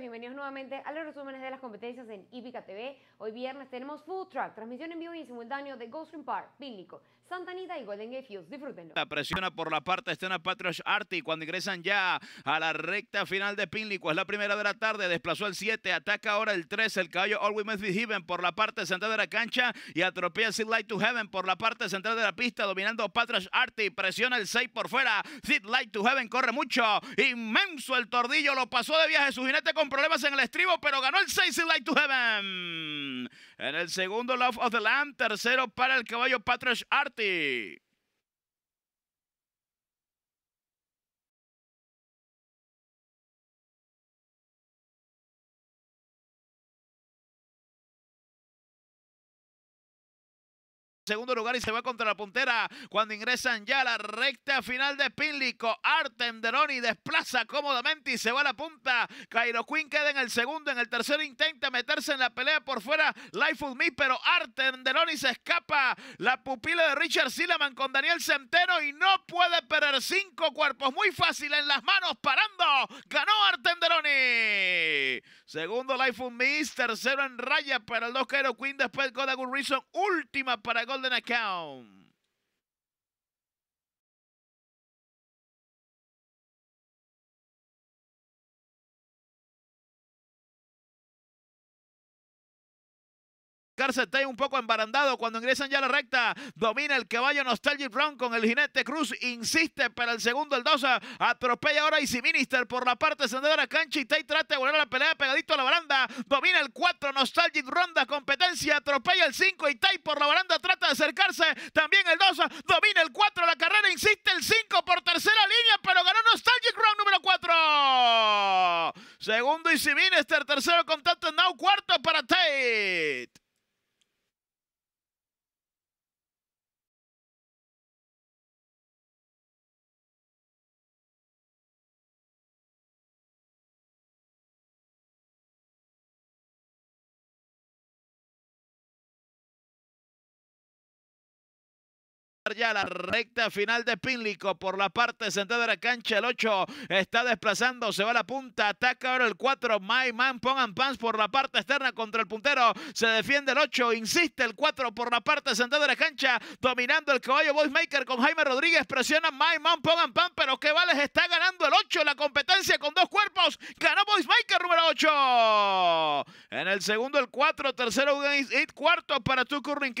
bienvenidos nuevamente a los resúmenes de las competencias en Ipica TV. Hoy viernes tenemos Full Track, transmisión en vivo y simultáneo de Ghost Park, Pinlico, Santa Anita y Golden Gate Fields. Disfrútenlo. La presiona por la parte externa Patriot Arty. cuando ingresan ya a la recta final de Pinlico. Es la primera de la tarde, desplazó el 7, ataca ahora el 3, el caballo All Women's por la parte central de la cancha y atropella Sid Light to Heaven por la parte central de la pista, dominando Patriot Arty. Presiona el 6 por fuera, Sid Light to Heaven corre mucho, inmenso el tordillo, lo pasó de viaje su jinete con problemas en el estribo, pero ganó el 6 Light to Heaven. En el segundo, Love of the Land. Tercero para el caballo Patrick Artie. segundo lugar y se va contra la puntera cuando ingresan ya la recta final de Artem Artenderoni desplaza cómodamente y se va a la punta. Cairo Quinn queda en el segundo, en el tercero intenta meterse en la pelea por fuera Life of Me, pero Artenderoni se escapa. La pupila de Richard Silaman con Daniel Centeno y no puede perder cinco cuerpos muy fácil en las manos parando. Ganó Deroni. Segundo of Me, tercero en raya para el 2 Cairo Quinn, después Good Reason, última para golden account. está un poco embarandado cuando ingresan ya a la recta. Domina el caballo Nostalgic Round con el jinete Cruz. Insiste para el segundo el 12. Atropella ahora Easy Minister por la parte sendera de la cancha. Y Tay trata de volver a la pelea pegadito a la baranda. Domina el 4 Nostalgic Ronda. Competencia. Atropella el 5. Y Tay por la baranda trata de acercarse. También el 2. Domina el 4 la carrera. Insiste el 5 por tercera línea. Pero ganó Nostalgic Round número 4. Segundo Easy Minister. Tercero contacto Now. Cuarto para Tay. ya la recta final de Pínlico por la parte sentada de la cancha. El 8 está desplazando, se va a la punta, ataca ahora el 4. My Man Pongan Pants por la parte externa contra el puntero. Se defiende el 8, insiste el 4 por la parte central de la cancha, dominando el caballo Voicemaker con Jaime Rodríguez. Presiona My Man Pongan Pants, pero que vales está ganando el 8 la competencia con dos cuerpos. Ganó Voicemaker número 8. En el segundo, el 4, tercero, y cuarto para Curling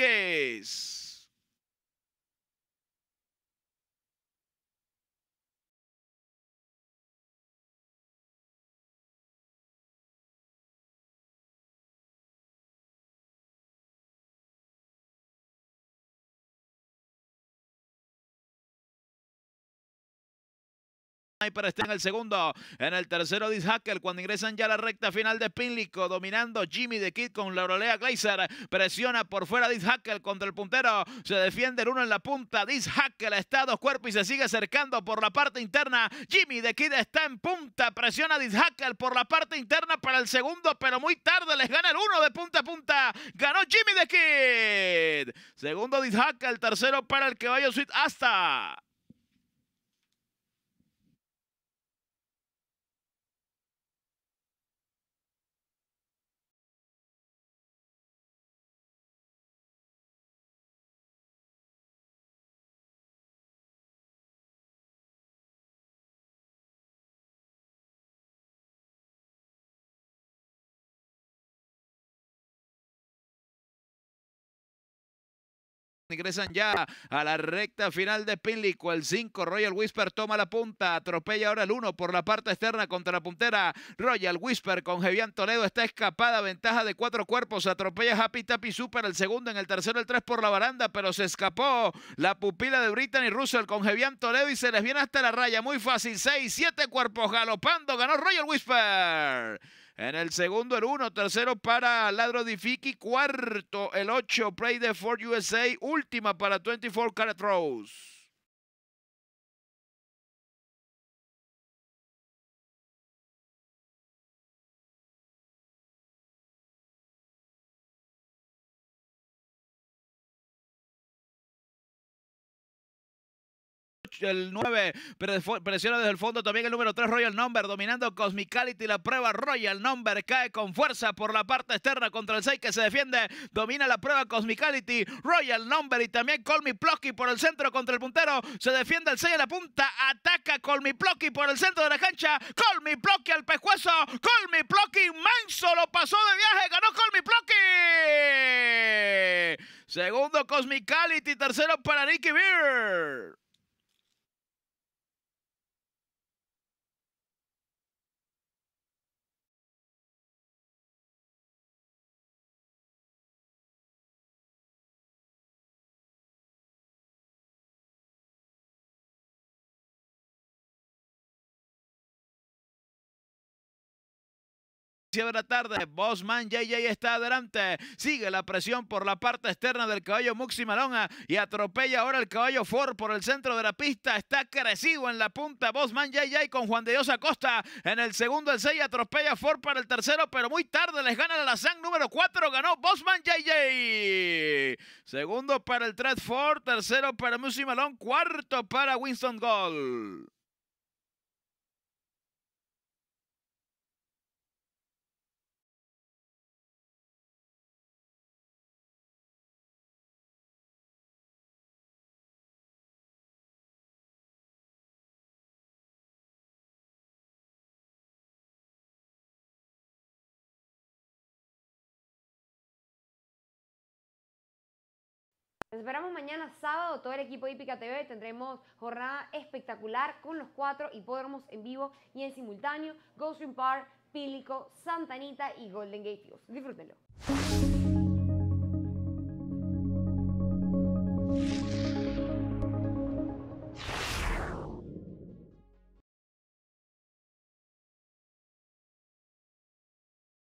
Sniper está en el segundo. En el tercero, Diz Hacker. Cuando ingresan ya a la recta final de Pinlico, dominando Jimmy de Kid con la orolea Glazer. Presiona por fuera Diz Hacker contra el puntero. Se defiende el uno en la punta. Diz Hacker está a dos cuerpos y se sigue acercando por la parte interna. Jimmy de Kid está en punta. Presiona Dis Hacker por la parte interna para el segundo, pero muy tarde les gana el uno de punta a punta. Ganó Jimmy de Kid. Segundo Diz Hacker. Tercero para el Caballo vaya Sweet hasta. Ingresan ya a la recta final de Pinlico. El 5, Royal Whisper toma la punta. Atropella ahora el 1 por la parte externa contra la puntera. Royal Whisper con Jevian Toledo está escapada. Ventaja de cuatro cuerpos. Atropella Happy Tappy Super el segundo. En el tercero el 3 por la baranda, pero se escapó la pupila de Brittany Russell con Jevian Toledo y se les viene hasta la raya. Muy fácil. 6, 7 cuerpos galopando. Ganó Royal Whisper. En el segundo, el uno, Tercero para Ladro Difiki. Cuarto, el 8. Play de Ford USA. Última para 24 Carat Rose. el 9 presiona desde el fondo también el número 3 Royal Number, dominando Cosmicality la prueba Royal Number, cae con fuerza por la parte externa contra el 6 que se defiende, domina la prueba Cosmicality, Royal Number y también Colmi Plucky por el centro contra el puntero, se defiende el 6 en la punta, ataca Colmi Plucky por el centro de la cancha, Colmi Plucky al pescuezo, Colmi Plucky manso lo pasó de viaje, ganó Colmi Plucky Segundo Cosmicality, tercero para Nicky Beer. de la tarde. Bosman JJ está adelante. Sigue la presión por la parte externa del caballo Muxi Malona y atropella ahora el caballo Ford por el centro de la pista. Está crecido en la punta Bosman JJ con Juan de Dios Acosta. En el segundo, el 6 atropella Ford para el tercero, pero muy tarde les gana la Lazán número 4. Ganó Bosman JJ. Segundo para el Ford, tercero para Muxi cuarto para Winston Gold. esperamos mañana sábado, todo el equipo de Hípica TV. Tendremos jornada espectacular con los cuatro hipódromos en vivo y en simultáneo: ghost Park, Pílico, Santanita y Golden Gate Fields. Disfrútenlo.